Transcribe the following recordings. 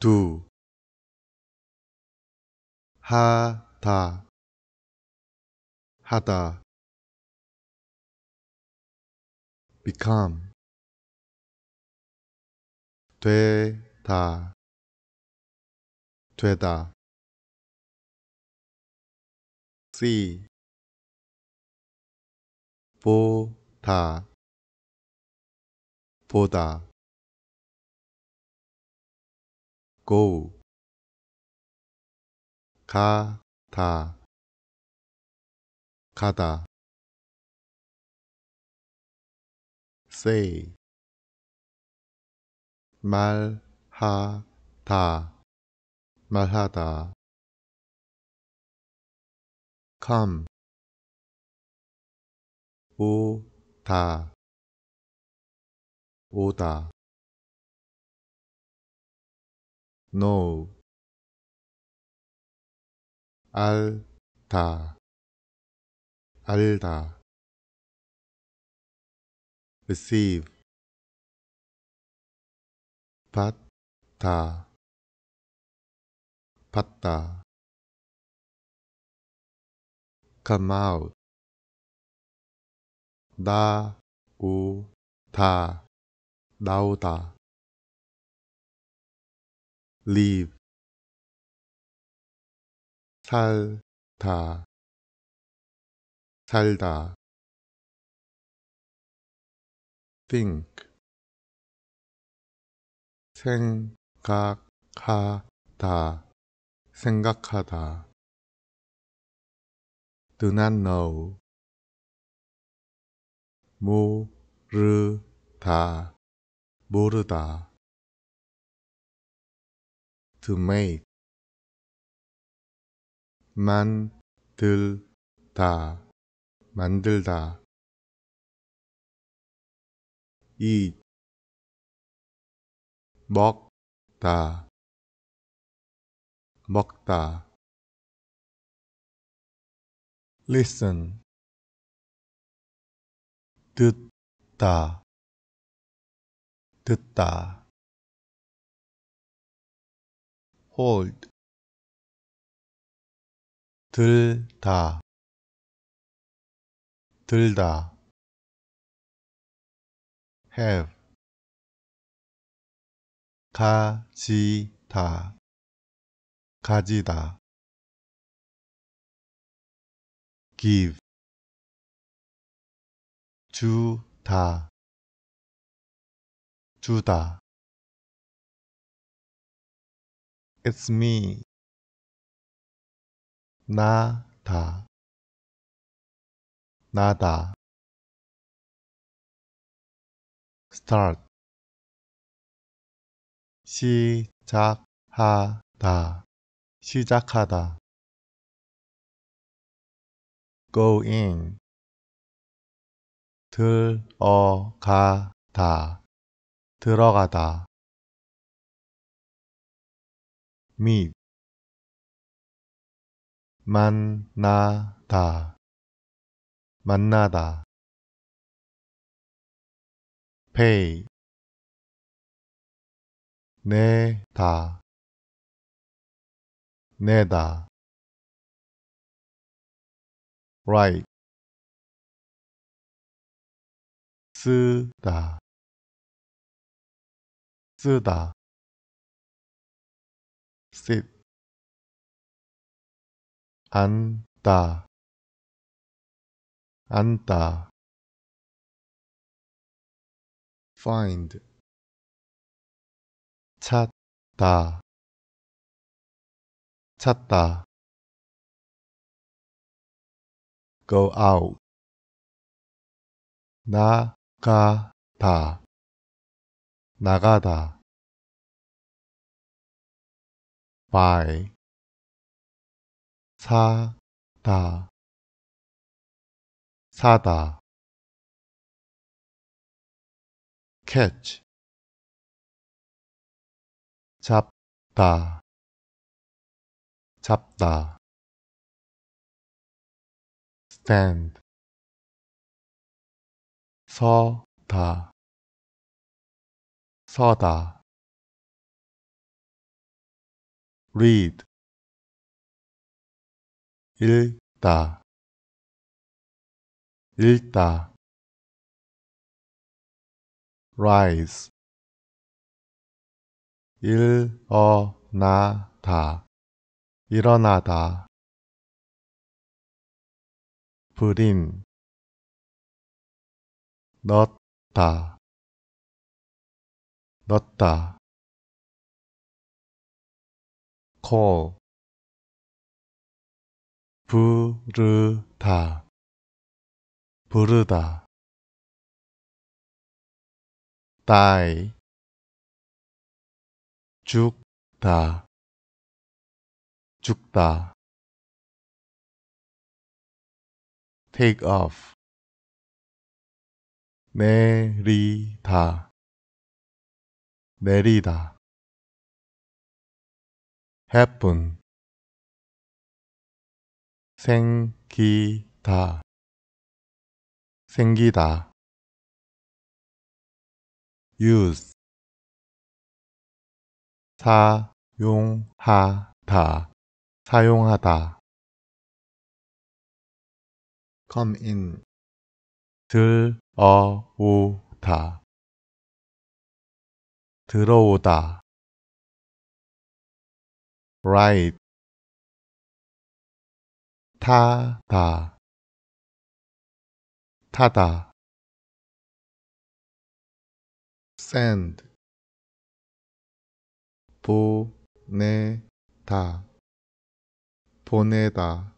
두 하다 하다 become 되다 되다 see 보다 보다 go 가다 가다 say 말하다 말하다 come 오다 오다 No. 알다 알다 receive Patta. Patta. come out 나오다 나오다 live 살다 살다 think 생각하다 생각하다 do not know 모르다 모르다 to make 만들다 만들다 eat 먹다 먹다 listen 듣다 듣다 hold 들다 들다 have 가지다 가지다 give 주다 주다 It's me. 나다. 나다. start. 시작하다. 시작하다. go in. 들어가다. 들어가다. 및 만나다 만나다 pay 내다 내다 right 쓰다 쓰다 sit 앉다 앉다 find 찾다 찾다 go out 나가다 나가다 y 사다 사다 catch 잡다 잡다 stand 서다 서다 read 읽다 읽다 rise 일어나다 일어나다 불임 넣다 넣다 call 부르다 부르다 die 죽다 죽다 take off 내리다 내리다 happen 생기다 생기다 use 사용하다 사용하다 come in 들어오다 들어오다 ride g 타다 타다 send 보내다 보내다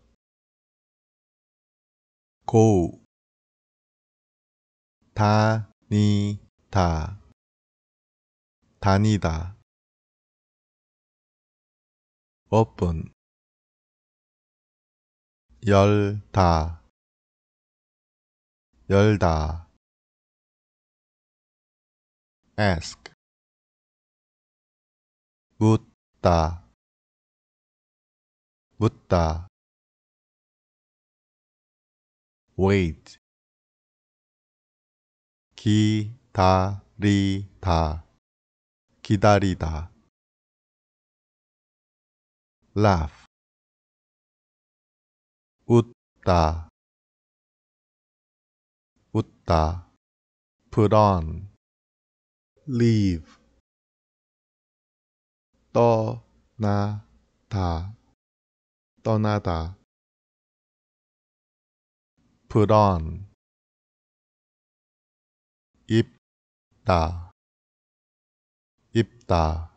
go 다니다 다니다 오픈 열다 열다 ask 묻다 묻다 wait 기다리다 기다리다 laugh. Utta Utta put on leave to na donata put on ipta ipta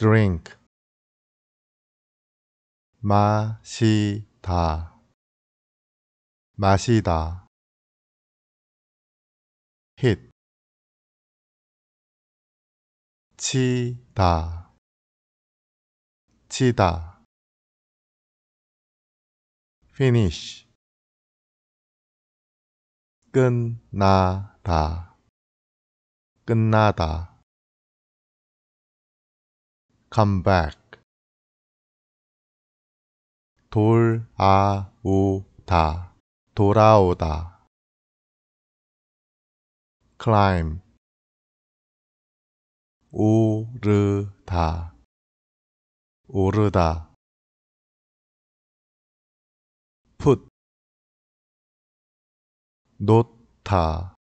drink 마시다 마시다 hit 치다 치다 finish 끝나다 끝나다 come back 돌아오다 돌아오다 climb 오르다 오르다 put 놓다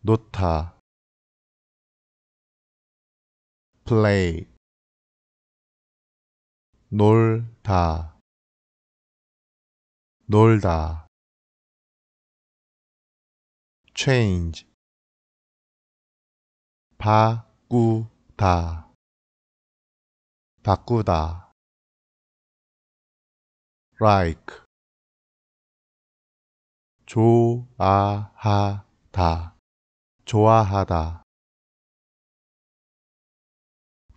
놓다 play 놀다 놀다 change 바꾸다 바꾸다 like 좋아하다 좋아하다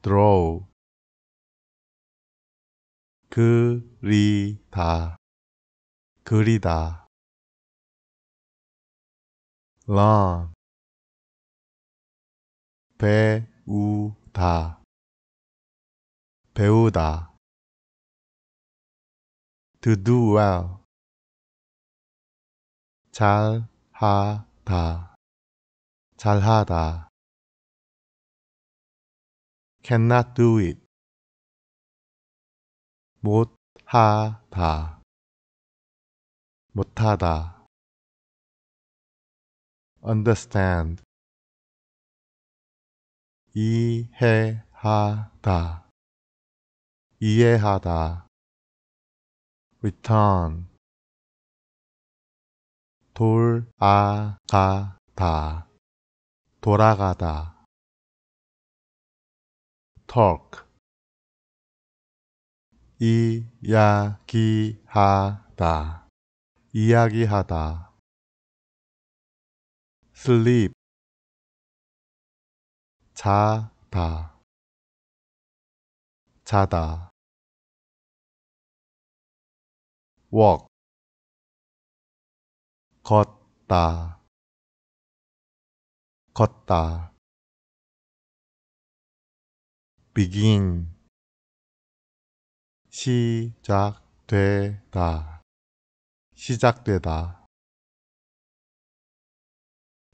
draw 그리다 그리다 learn 배우다 배우다 to do well 잘하다 잘하다 cannot do it. 못하다 못하다 understand 이해하다 이해하다 return 돌아가다 돌아가다 talk 이야기하다 이야기하다 sleep 자다 자다 walk 걷다 걷다 begin 시작되다 시작되다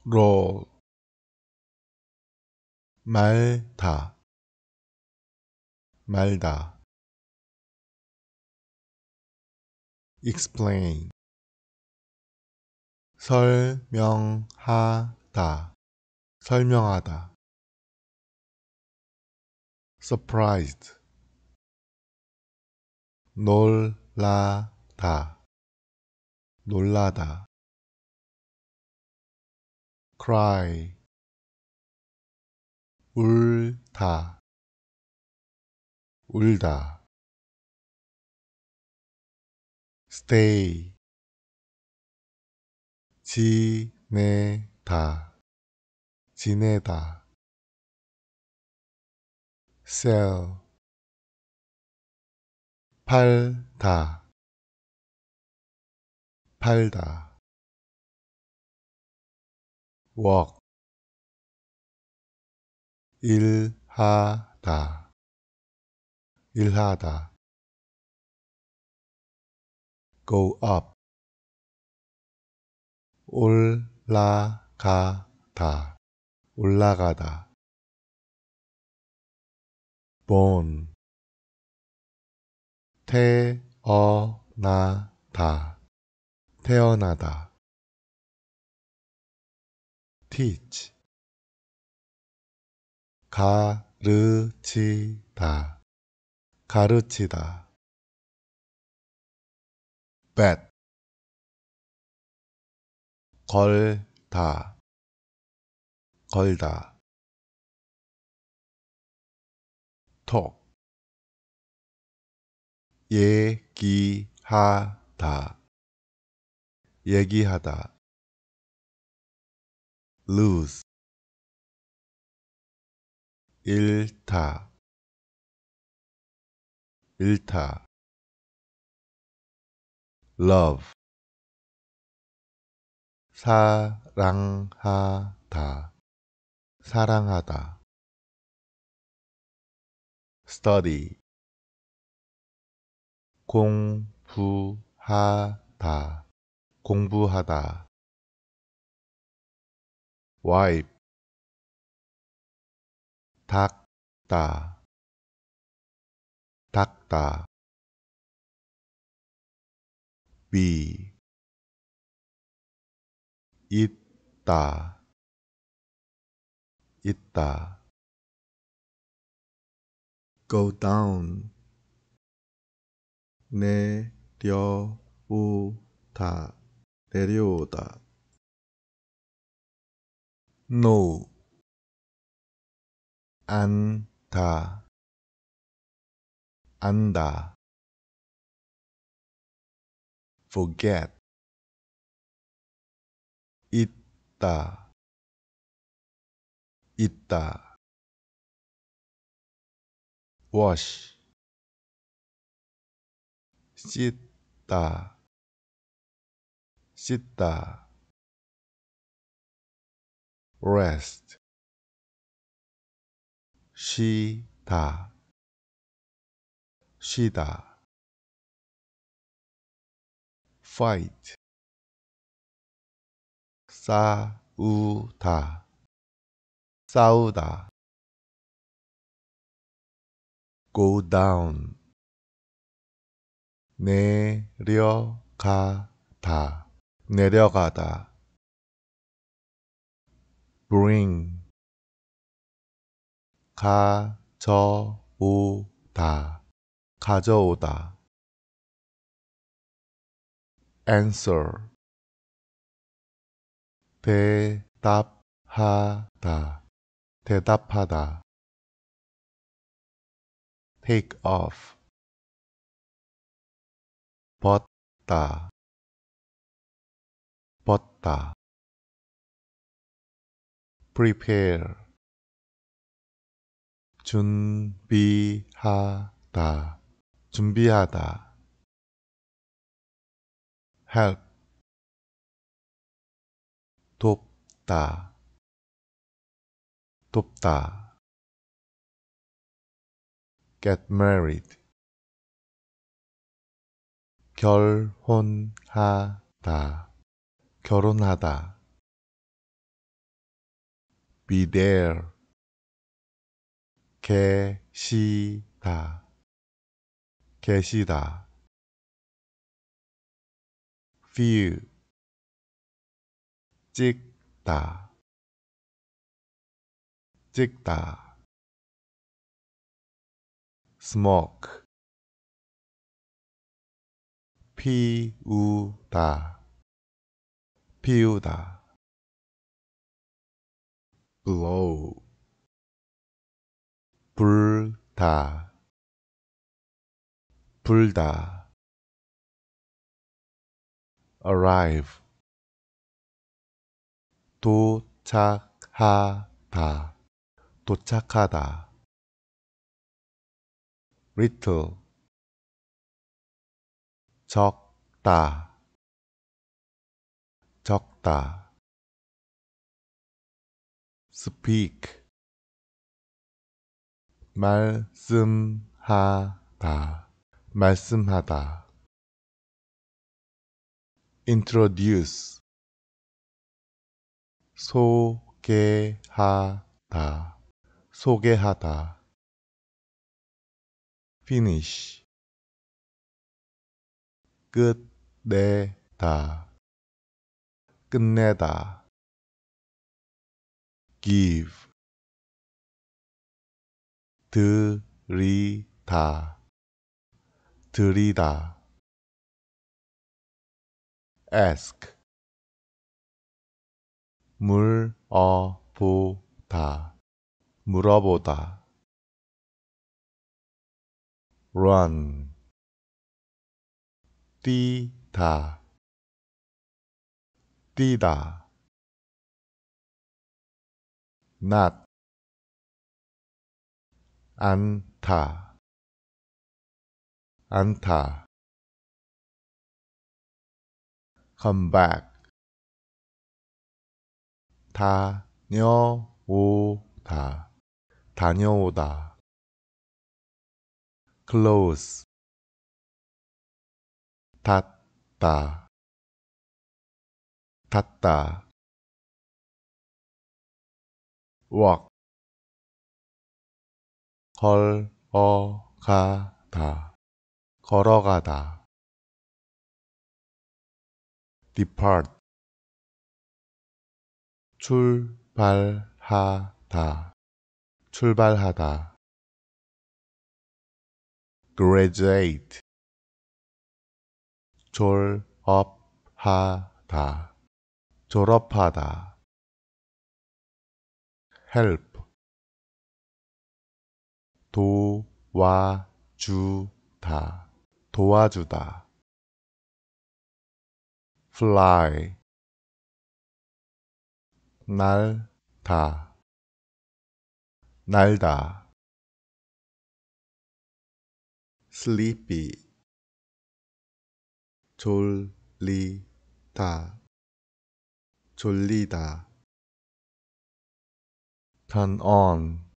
roll 말다 말다 explain 설명하다 설명하다 surprised 놀라다 놀라다 cry 울다 울다 stay 지내다 지내다 셀 팔다 팔다 walk 일하다 일하다 go up 올라가다 올라가다 born 태어나다 태어나다 teach 가르치다 가르치다 bet 걸다 걸다 톡 얘기하다 얘기하다 lose 일타 일타 love 사랑하다 사랑하다 study 공부하다 공부하다 wipe 닦다 닦다 be 있다 있다 go down 내려오다 내려오다 no 안다 안다 forget 있다 있다 wash 씻다 씻다 rest 쉬다 쉬다 fight 싸우다 싸우다 go down 내려가다 내려가다 bring 가져오다 가져오다 answer 대답하다 대답하다 take off 벗다 벗다 prepare 준비하다 준비하다 help 돕다 돕다 get married 결혼하다 결혼하다 be there 계시다 계시다 f e e l 찍다 찍다 smoke 피우다 피우다 blow 불다 불다 arrive 도착하다 도착하다 little 적다 적다 speak 말씀하다 말씀하다 introduce 소개하다 소개하다 finish 끝내다 끝내다 give 들이다 들이다 ask 물어보다 물어보다 run 뛰다 뛰다 not 안타 안타 come back 다녀오다 다녀오다 close 닫다 닫다 walk 걸어가다 걸어가다 depart 출발하다 출발하다 graduate 졸업하다 졸업하다 help 도와주다 도와주다 fly 날다 날다 sleepy 졸리다 졸리다 turn on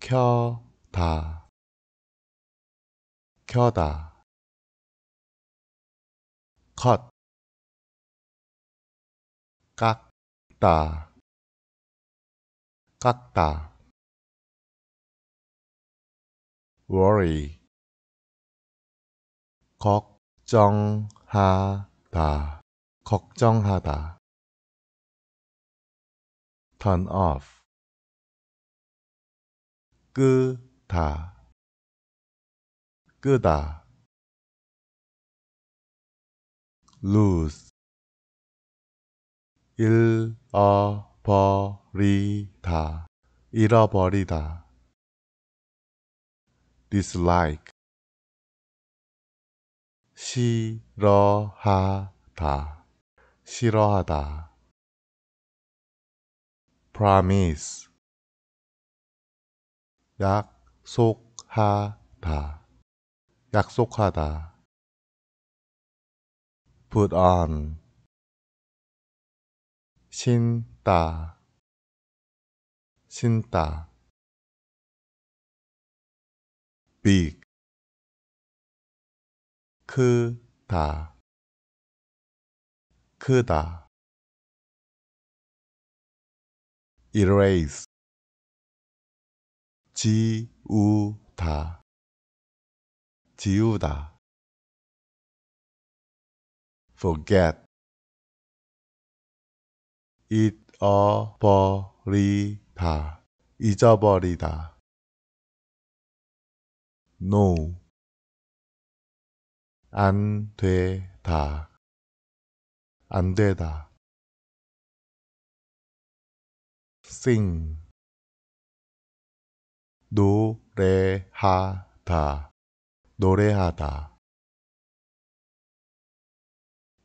켜다 켜다 컷 깎다 깎다 worry 걱정하다 걱정하다 turn off 끄다 끄다 lose 잃어버리다 잃어버리다 dislike 싫어하다 싫어하다 promise 약속하다 약속하다 put on 신다 신다 big 크다 크다 erase 지우다 지우다 forget 잊어버리다 잊어버리다 no 안 되다 안 되다 sing 노래하다 노래하다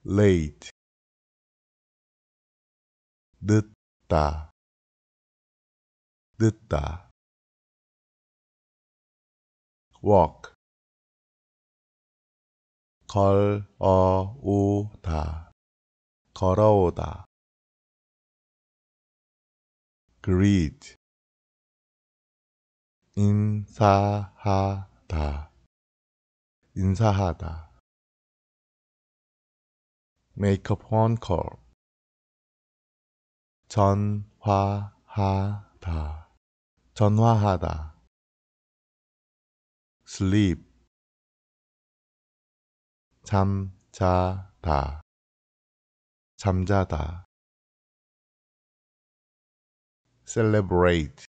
late 늦다 늦다 walk 걸어오다 걸어오다 greet 인사하다 인사하다 make a phone call 전화하다 전화하다 sleep 잠자다 잠자다 celebrate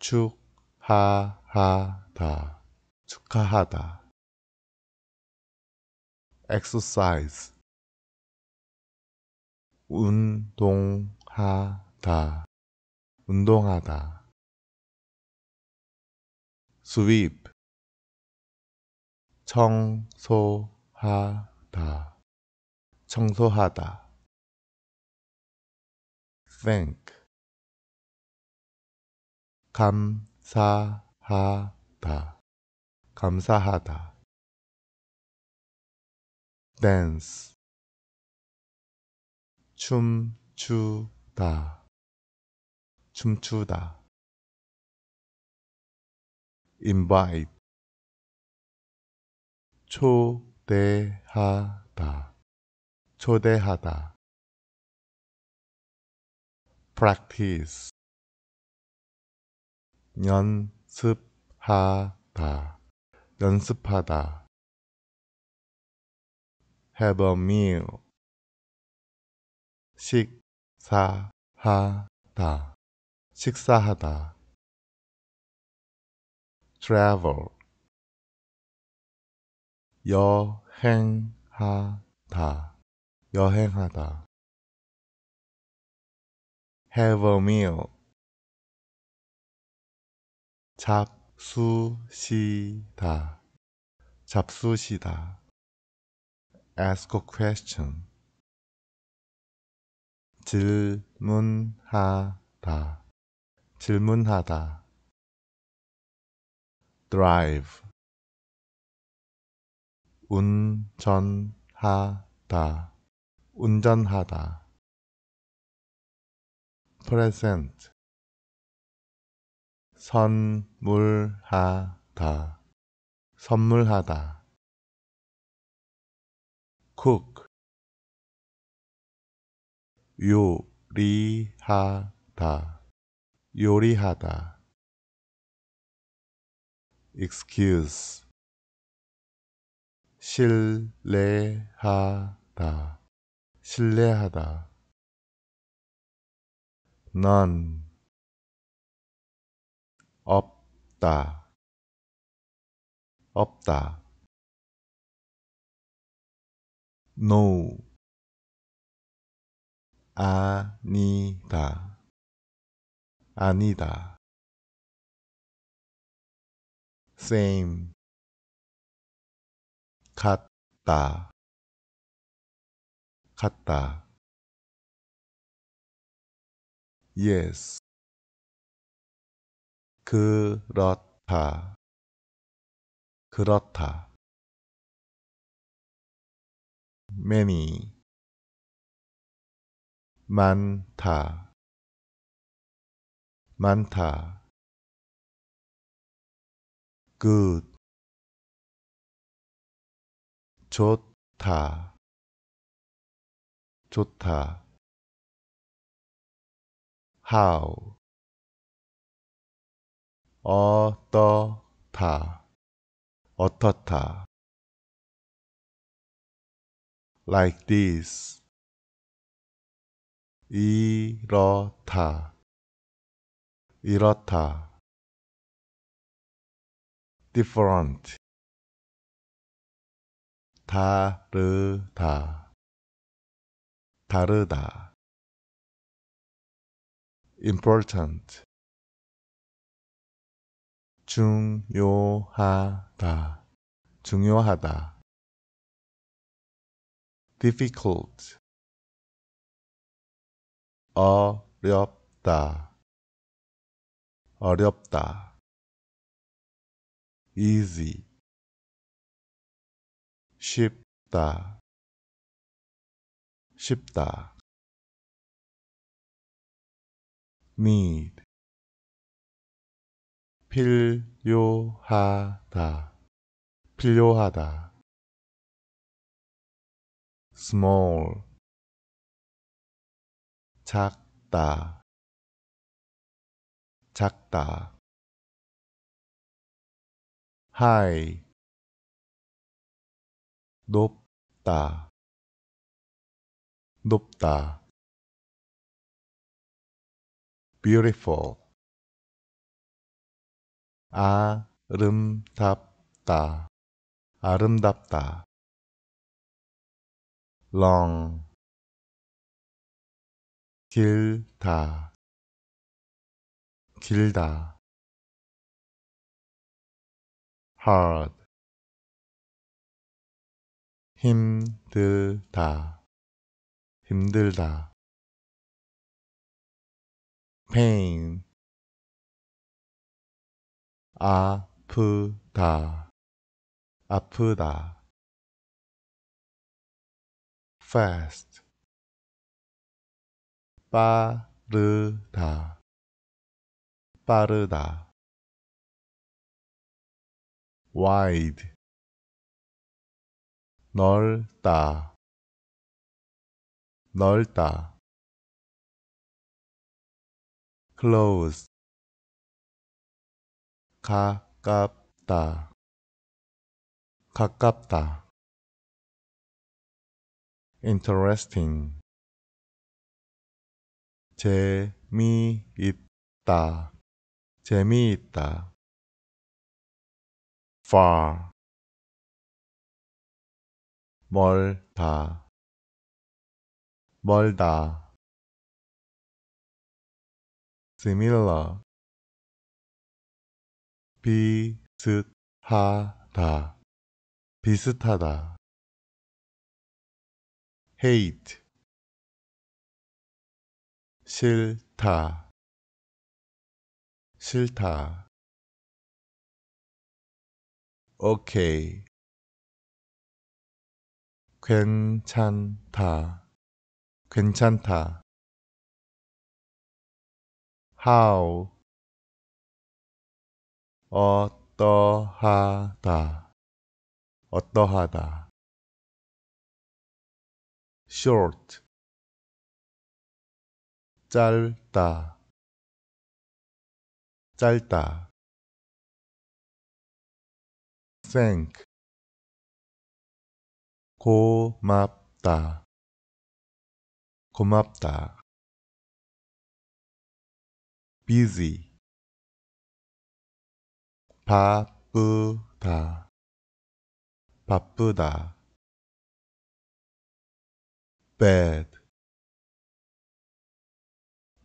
축하하다 축하하다 exercise 운동하다 운동하다 수입 청소하다 청소하다 thank 감사하다 감사하다 dance 춤추다 춤추다 invite 초대하다 초대하다 practice 연습하다 연습하다 have a meal 식사하다 식사하다 travel 여행하다 여행하다 have a meal 잡수시다 잡수시다 ask a question 질문하다 질문하다 drive 운전하다 운전하다 present 선물하다 선물하다 cook 요리하다 요리하다 excuse 실례하다실례하다 none 없다 없다 no 아니다 아니다 same 같다 같다 yes 그렇다 그렇다 many 많다 많다 good 좋다 좋다 how 어떠다 어떻다 like this 이렇다 이렇다 different 다르다 다르다 important 중요하다 중요하다 difficult 어렵다 어렵다 easy 쉽다 쉽다 need 필요하다 필요하다 small 작다 작다 high 높다 높다 beautiful 아름답다 아름답다 long 길다 길다 hard 힘들다 힘들다 pain 아프다 아프다 fast 빠르다 빠르다 wide 넓다 넓다 close 가깝다 가깝다 interesting 재미있다 재미있다 far 멀다 멀다 similar 비슷하다 비슷하다 hate 싫다 싫다 오케이. 괜찮다. 괜찮다. how 어떠하다 어떠하다 short 짧다 짧다 thank 고맙다 고맙다 busy 바쁘다 바쁘다 bad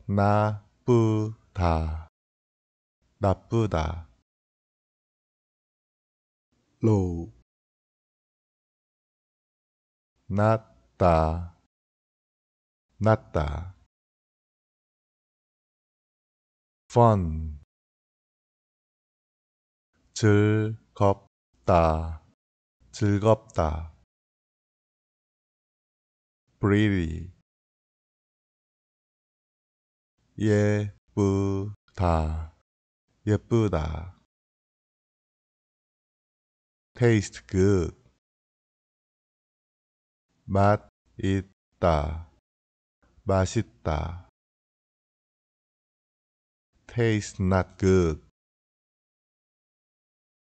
나쁘다 나쁘다 low 낮다 낮다 fun 즐겁다 즐겁다 pretty 예쁘다 예쁘다 taste good. 맛 있다. 맛있다. taste not good.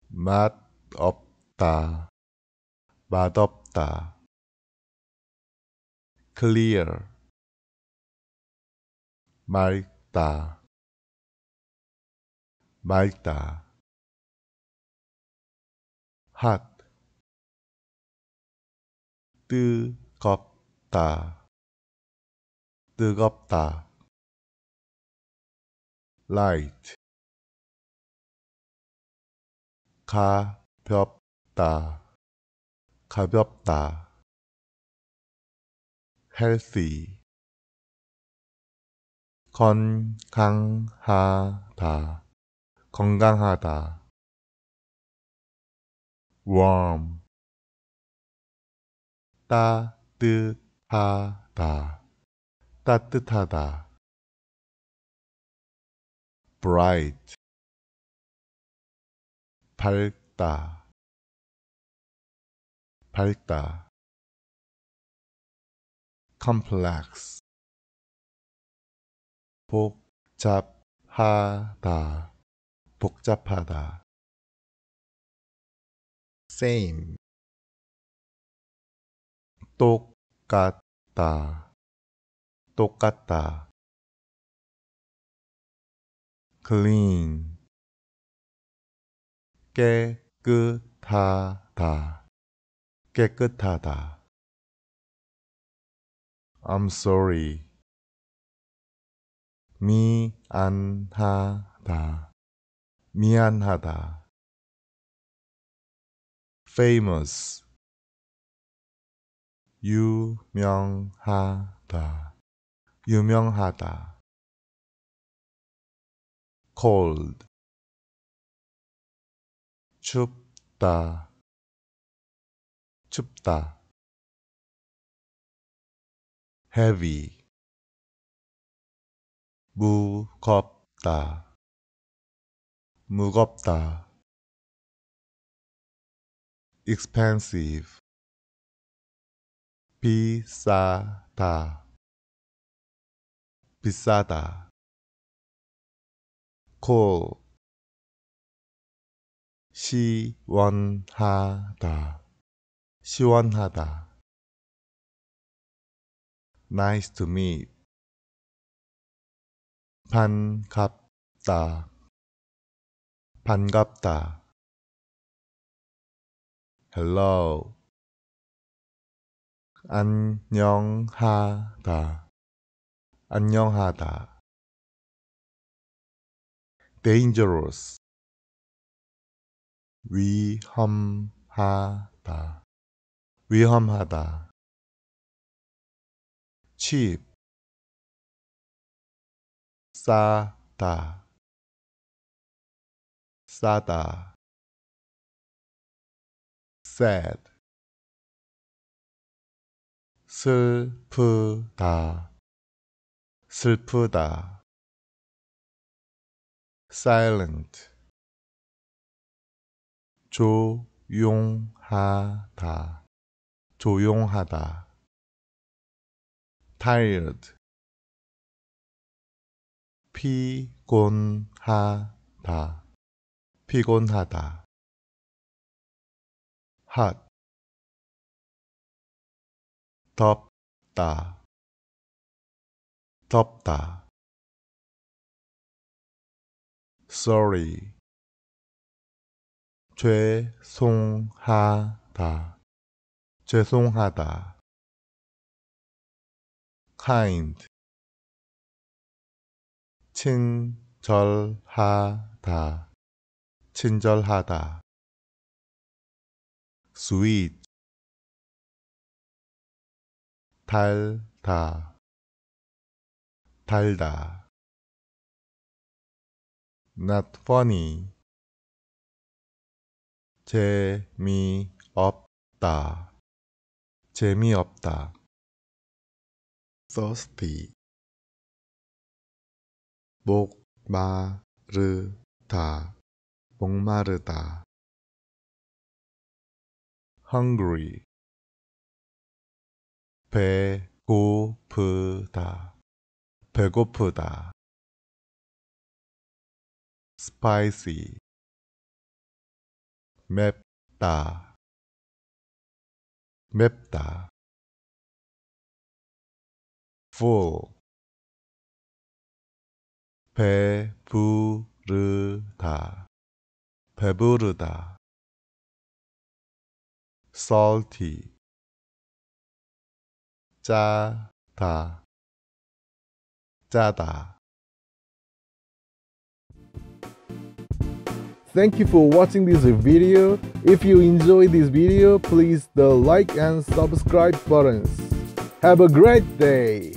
맛 없다. 맛없다. clear. 맑다. 맑다. 핫 뜨겁다 뜨겁다 light 가볍다 가볍다 healthy 건강하다 건강하다 warm 따뜻하다 따뜻하다 bright 밝다 밝다 complex 복잡하다 복잡하다 same 똑같다 똑같다 clean 깨끗하다 깨끗하다 I'm sorry 미안하다 미안하다 famous 유명하다 유명하다 cold 춥다 춥다 heavy 무겁다 무겁다 expensive 비싸다 비싸다 cool 시원하다 시원하다 nice to meet 반갑다 반갑다 hello 안녕하다 안녕하다 dangerous 위험하다 위험하다 cheap 싸다 싸다 sad 슬프다 슬프다 silent 조용하다 조용하다 tired 피곤하다 피곤하다 핫 덥다 덥다 sorry 죄송하다 죄송하다 kind 친절하다 친절하다 sweet 달다 달다 not funny 재미없다 재미없다 thirsty 목마르다 목마르다 hungry 배고프다 배고프다 spicy 맵다 맵다 full 배부르다 배부르다 salty, 짜다, 짜다. Thank you for watching this video. If you enjoyed this video, please the like and subscribe buttons. Have a great day!